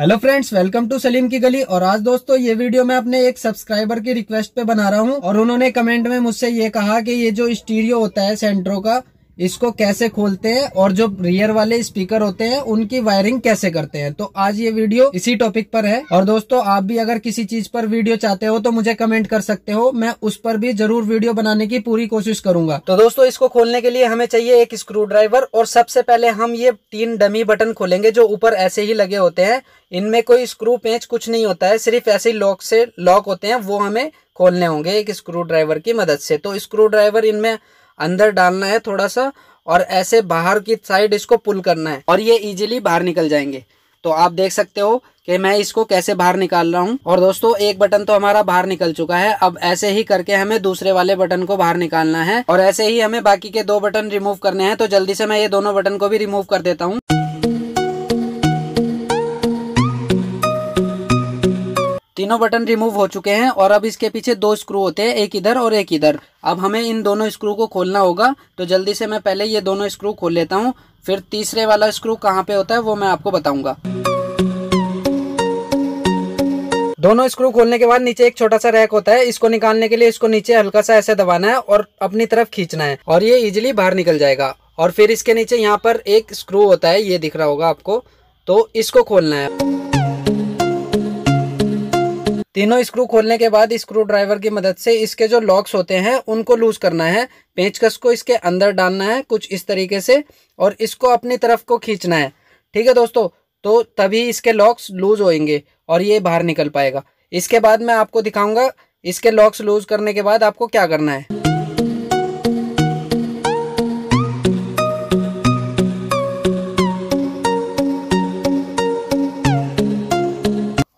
hello friends welcome to Salim की गली और आज दोस्तों ये वीडियो मैं अपने एक सब्सक्राइबर की रिक्वेस्ट पे बना रहा हूँ और उन्होंने कमेंट में मुझसे ये कहा कि ये जो स्टीरियो होता है सेंट्रो का इसको कैसे खोलते हैं और जो रियर वाले स्पीकर होते हैं उनकी वायरिंग कैसे करते हैं तो आज ये वीडियो इसी टॉपिक पर है और दोस्तों आप भी अगर किसी चीज पर वीडियो चाहते हो तो मुझे कमेंट कर सकते हो मैं उस पर भी जरूर वीडियो बनाने की पूरी कोशिश करूंगा तो दोस्तों इसको खोलने के लिए हमें चाहिए एक स्क्रू ड्राइवर और सबसे पहले हम ये तीन डमी बटन खोलेंगे जो ऊपर ऐसे ही लगे होते हैं इनमें कोई स्क्रू पेंच कुछ नहीं होता है सिर्फ ऐसे लॉक से लॉक होते हैं वो हमें खोलने होंगे एक स्क्रू ड्राइवर की मदद से तो स्क्रू ड्राइवर इनमें अंदर डालना है थोड़ा सा और ऐसे बाहर की साइड इसको पुल करना है और ये इजीली बाहर निकल जाएंगे तो आप देख सकते हो कि मैं इसको कैसे बाहर निकाल रहा हूँ और दोस्तों एक बटन तो हमारा बाहर निकल चुका है अब ऐसे ही करके हमें दूसरे वाले बटन को बाहर निकालना है और ऐसे ही हमें बाकी के दो बटन रिमूव करने हैं तो जल्दी से मैं ये दोनों बटन को भी रिमूव कर देता हूँ तीनों बटन रिमूव हो चुके हैं और अब इसके पीछे दो स्क्रू होते हैं एक इधर और एक इधर अब हमें इन दोनों स्क्रू को खोलना होगा तो जल्दी से मैं पहले ये दोनों स्क्रू खोल लेता हूँ फिर तीसरे वाला स्क्रू कहाँ पे होता है वो मैं आपको बताऊंगा दोनों स्क्रू खोलने के बाद नीचे एक छोटा सा रैक होता है इसको निकालने के लिए इसको नीचे हल्का सा ऐसे दबाना है और अपनी तरफ खींचना है और ये इजिली बाहर निकल जाएगा और फिर इसके नीचे यहाँ पर एक स्क्रू होता है ये दिख रहा होगा आपको तो इसको खोलना है तीनों स्क्रू खोलने के बाद स्क्रू ड्राइवर की मदद से इसके जो लॉक्स होते हैं उनको लूज करना है पेचकस को इसके अंदर डालना है कुछ इस तरीके से और इसको अपनी तरफ को खींचना है ठीक है दोस्तों तो तभी इसके लॉक्स लूज होएंगे और ये बाहर निकल पाएगा इसके बाद मैं आपको दिखाऊंगा इसके लॉक्स लूज करने के बाद आपको क्या करना है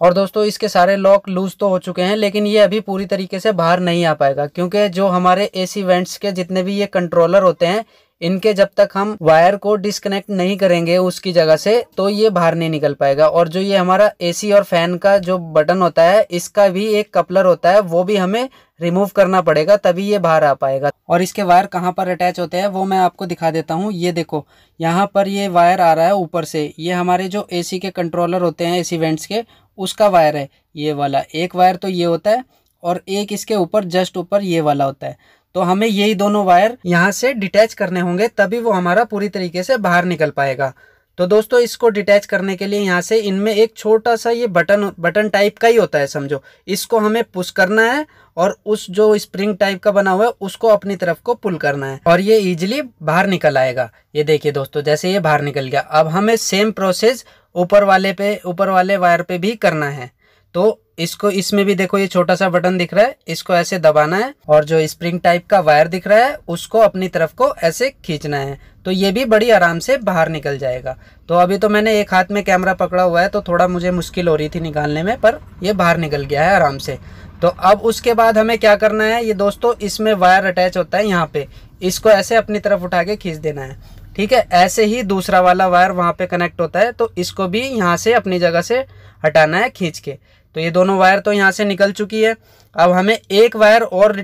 और दोस्तों इसके सारे लॉक लूज़ तो हो चुके हैं लेकिन ये अभी पूरी तरीके से बाहर नहीं आ पाएगा क्योंकि जो हमारे एसी वेंट्स के जितने भी ये कंट्रोलर होते हैं इनके जब तक हम वायर को डिसकनेक्ट नहीं करेंगे उसकी जगह से तो ये बाहर नहीं निकल पाएगा और जो ये हमारा एसी और फैन का जो बटन होता है इसका भी एक कपलर होता है वो भी हमें रिमूव करना पड़ेगा तभी ये बाहर आ पाएगा और इसके वायर कहाँ पर अटैच होते हैं वो मैं आपको दिखा देता हूँ ये देखो यहाँ पर ये वायर आ रहा है ऊपर से ये हमारे जो एसी के कंट्रोलर होते हैं एसी वेंट्स के उसका वायर है ये वाला एक वायर तो ये होता है और एक इसके ऊपर जस्ट ऊपर ये वाला होता है तो हमें यही दोनों वायर यहाँ से डिटैच करने होंगे तभी वो हमारा पूरी तरीके से बाहर निकल पाएगा तो दोस्तों इसको डिटैच करने के लिए यहाँ से इनमें एक छोटा सा ये बटन बटन टाइप का ही होता है समझो इसको हमें पुश करना है और उस जो स्प्रिंग टाइप का बना हुआ है उसको अपनी तरफ को पुल करना है और ये इजीली बाहर निकल आएगा ये देखिए दोस्तों जैसे ये बाहर निकल गया अब हमें सेम प्रोसेस ऊपर वाले पे ऊपर वाले वायर पे भी करना है तो इसको इसमें भी देखो ये छोटा सा बटन दिख रहा है इसको ऐसे दबाना है और जो स्प्रिंग टाइप का वायर दिख रहा है उसको अपनी तरफ को ऐसे खींचना है तो ये भी बड़ी आराम से बाहर निकल जाएगा तो अभी तो मैंने एक हाथ में कैमरा पकड़ा हुआ है तो थोड़ा मुझे मुश्किल हो रही थी निकालने में पर ये बाहर निकल गया है आराम से तो अब उसके बाद हमें क्या करना है ये दोस्तों इसमें वायर अटैच होता है यहाँ पे इसको ऐसे अपनी तरफ उठा के खींच देना है ठीक है ऐसे ही दूसरा वाला वायर वहाँ पे कनेक्ट होता है तो इसको भी यहाँ से अपनी जगह से हटाना है खींच के तो ये दोनों वायर तो यहाँ से निकल चुकी है अब हमें एक वायर और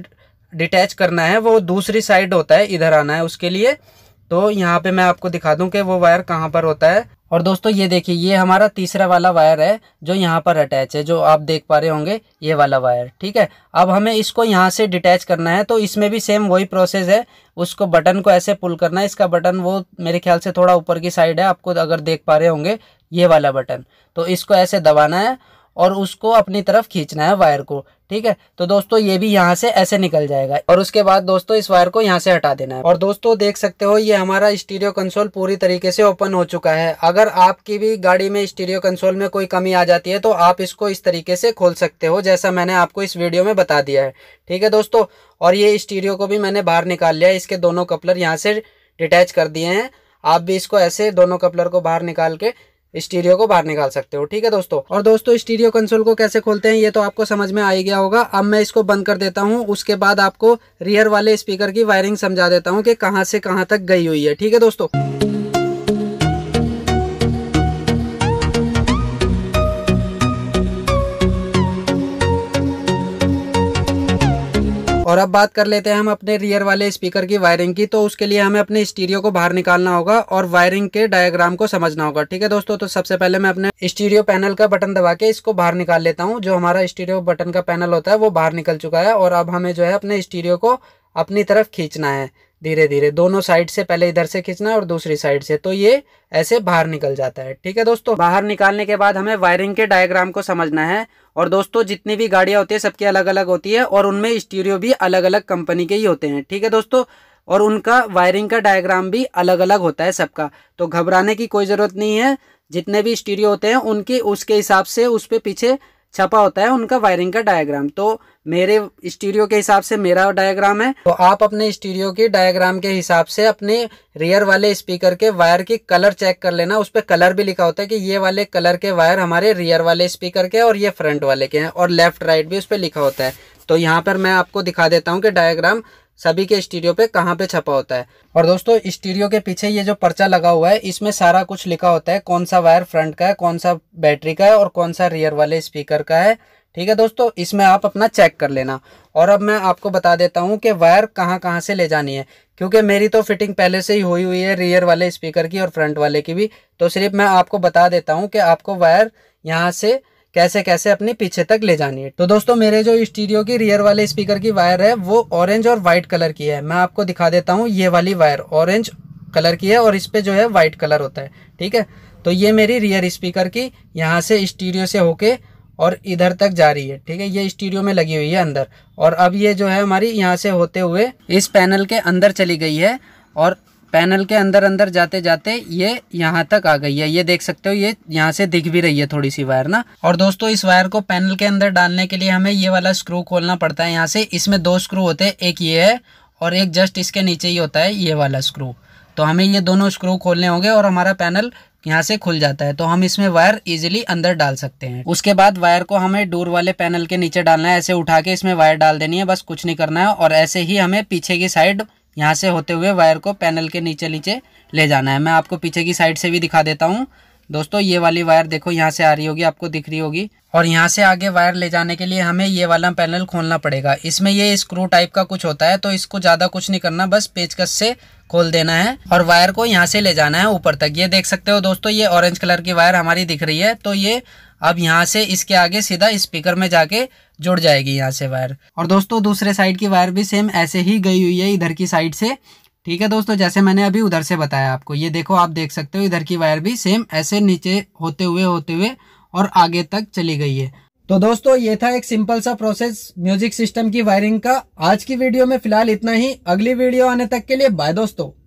डिटैच करना है वो दूसरी साइड होता है इधर आना है उसके लिए तो यहाँ पे मैं आपको दिखा दूँ कि वो वायर कहाँ पर होता है और दोस्तों ये देखिए ये हमारा तीसरा वाला वायर है जो यहाँ पर अटैच है जो आप देख पा रहे होंगे ये वाला वायर ठीक है अब हमें इसको यहाँ से डिटैच करना है तो इसमें भी सेम वही प्रोसेस है उसको बटन को ऐसे पुल करना है इसका बटन वो मेरे ख्याल से थोड़ा ऊपर की साइड है आपको अगर देख पा रहे होंगे ये वाला बटन तो इसको ऐसे दबाना है और उसको अपनी तरफ खींचना है वायर को ठीक है तो दोस्तों ये भी यहाँ से ऐसे निकल जाएगा और उसके बाद दोस्तों इस वायर को यहाँ से हटा देना है और दोस्तों देख सकते हो ये हमारा स्टीरियो कंसोल पूरी तरीके से ओपन हो चुका है अगर आपकी भी गाड़ी में स्टीरियो कंसोल में कोई कमी आ जाती है तो आप इसको इस तरीके से खोल सकते हो जैसा मैंने आपको इस वीडियो में बता दिया है ठीक है दोस्तों और ये स्टीरियो को भी मैंने बाहर निकाल लिया इसके दोनों कपलर यहाँ से डिटैच कर दिए हैं आप भी इसको ऐसे दोनों कपलर को बाहर निकाल के स्टीरियो को बाहर निकाल सकते हो ठीक है दोस्तों और दोस्तों स्टीरियो कंसोल को कैसे खोलते हैं ये तो आपको समझ में आ ही गया होगा अब मैं इसको बंद कर देता हूँ उसके बाद आपको रियर वाले स्पीकर की वायरिंग समझा देता हूँ कि कहाँ से कहाँ तक गई हुई है ठीक है दोस्तों और अब बात कर लेते हैं हम अपने रियर वाले स्पीकर की वायरिंग की तो उसके लिए हमें अपने स्टीरियो को बाहर निकालना होगा और वायरिंग के डायग्राम को समझना होगा ठीक है दोस्तों तो सबसे पहले मैं अपने स्टीरियो पैनल का बटन दबा के इसको बाहर निकाल लेता हूँ जो हमारा स्टीरियो बटन का पैनल होता है वो बाहर निकल चुका है और अब हमें जो है अपने स्टीरियो को अपनी तरफ खींचना है धीरे धीरे दोनों साइड से पहले इधर से खींचना है और दूसरी साइड से तो ये ऐसे बाहर निकल जाता है ठीक है दोस्तों बाहर निकालने के बाद हमें वायरिंग के डायग्राम को समझना है और दोस्तों जितनी भी गाड़ियाँ होती है सबकी अलग अलग होती है और उनमें स्टीरियो भी अलग अलग कंपनी के ही होते हैं ठीक है दोस्तों और उनका वायरिंग का डायग्राम भी अलग अलग होता है सबका तो घबराने की कोई ज़रूरत नहीं है जितने भी स्टीरियो होते हैं उनके उसके हिसाब से उस पर पीछे छपा होता है उनका वायरिंग का डायग्राम तो मेरे स्टीरियो के हिसाब से मेरा डायग्राम है तो आप अपने स्टीरियो के डायग्राम के हिसाब से अपने रियर वाले स्पीकर के वायर की कलर चेक कर लेना उस पर कलर भी लिखा होता है कि ये वाले कलर के वायर हमारे रियर वाले स्पीकर के और ये फ्रंट वाले के हैं और लेफ्ट राइट भी उस पर लिखा होता है तो यहाँ पर मैं आपको दिखा देता हूँ कि डायग्राम सभी के स्टीरियो पे कहाँ पे छपा होता है और दोस्तों स्टीरियो के पीछे ये जो पर्चा लगा हुआ है इसमें सारा कुछ लिखा होता है कौन सा वायर फ्रंट का है कौन सा बैटरी का है और कौन सा रियर वाले स्पीकर का है ठीक है दोस्तों इसमें आप अपना चेक कर लेना और अब मैं आपको बता देता हूँ कि वायर कहाँ कहाँ से ले जानी है क्योंकि मेरी तो फिटिंग पहले से ही हुई हुई है रियर वाले स्पीकर की और फ्रंट वाले की भी तो सिर्फ मैं आपको बता देता हूँ कि आपको वायर यहाँ से कैसे कैसे अपने पीछे तक ले जानी है तो दोस्तों मेरे जो स्टीरियो की रियर वाले स्पीकर की वायर है वो ऑरेंज और व्हाइट कलर की है मैं आपको दिखा देता हूँ ये वाली वायर ऑरेंज कलर की है और इस पर जो है वाइट कलर होता है ठीक है तो ये मेरी रियर स्पीकर की यहाँ से स्टीरियो से होके और इधर तक जा रही है ठीक है ये स्टीरियो में लगी हुई है अंदर और अब ये जो है हमारी यहाँ से होते हुए इस पैनल के अंदर चली गई है और पैनल के अंदर अंदर जाते जाते ये यहाँ तक आ गई है ये देख सकते हो ये यहाँ से दिख भी रही है थोड़ी सी वायर ना और दोस्तों इस वायर को पैनल के अंदर डालने के लिए हमें ये वाला स्क्रू खोलना पड़ता है यहाँ से इसमें दो स्क्रू होते हैं एक ये है और एक जस्ट इसके नीचे ही होता है ये वाला स्क्रू तो हमें ये दोनों स्क्रू खोलने होंगे और हमारा पैनल यहाँ से खुल जाता है तो हम इसमें वायर इजीली अंदर डाल सकते हैं उसके बाद वायर को हमें डोर वाले पैनल के नीचे डालना है ऐसे उठा के इसमें वायर डाल देनी है बस कुछ नहीं करना है और ऐसे ही हमें पीछे की साइड यहाँ से होते हुए वायर को पैनल के नीचे नीचे ले जाना है मैं आपको पीछे की साइड से भी दिखा देता हूँ दोस्तों ये वाली वायर देखो यहाँ से आ रही होगी आपको दिख रही होगी और यहाँ से आगे वायर ले जाने के लिए हमें ये वाला पैनल खोलना पड़ेगा इसमें ये स्क्रू टाइप का कुछ होता है तो इसको ज़्यादा कुछ नहीं करना बस पेचकस से खोल देना है और वायर को यहाँ से ले जाना है ऊपर तक ये देख सकते हो दोस्तों ये ऑरेंज कलर की वायर हमारी दिख रही है तो ये अब यहाँ से इसके आगे सीधा स्पीकर में जाके जुड़ जाएगी यहाँ से वायर और दोस्तों दूसरे साइड की वायर भी सेम ऐसे ही गई हुई है इधर की साइड से ठीक है दोस्तों जैसे मैंने अभी उधर से बताया आपको ये देखो आप देख सकते हो इधर की वायर भी सेम ऐसे नीचे होते हुए होते हुए और आगे तक चली गई है तो दोस्तों ये था एक सिंपल सा प्रोसेस म्यूजिक सिस्टम की वायरिंग का आज की वीडियो में फिलहाल इतना ही अगली वीडियो आने तक के लिए बाय दोस्तों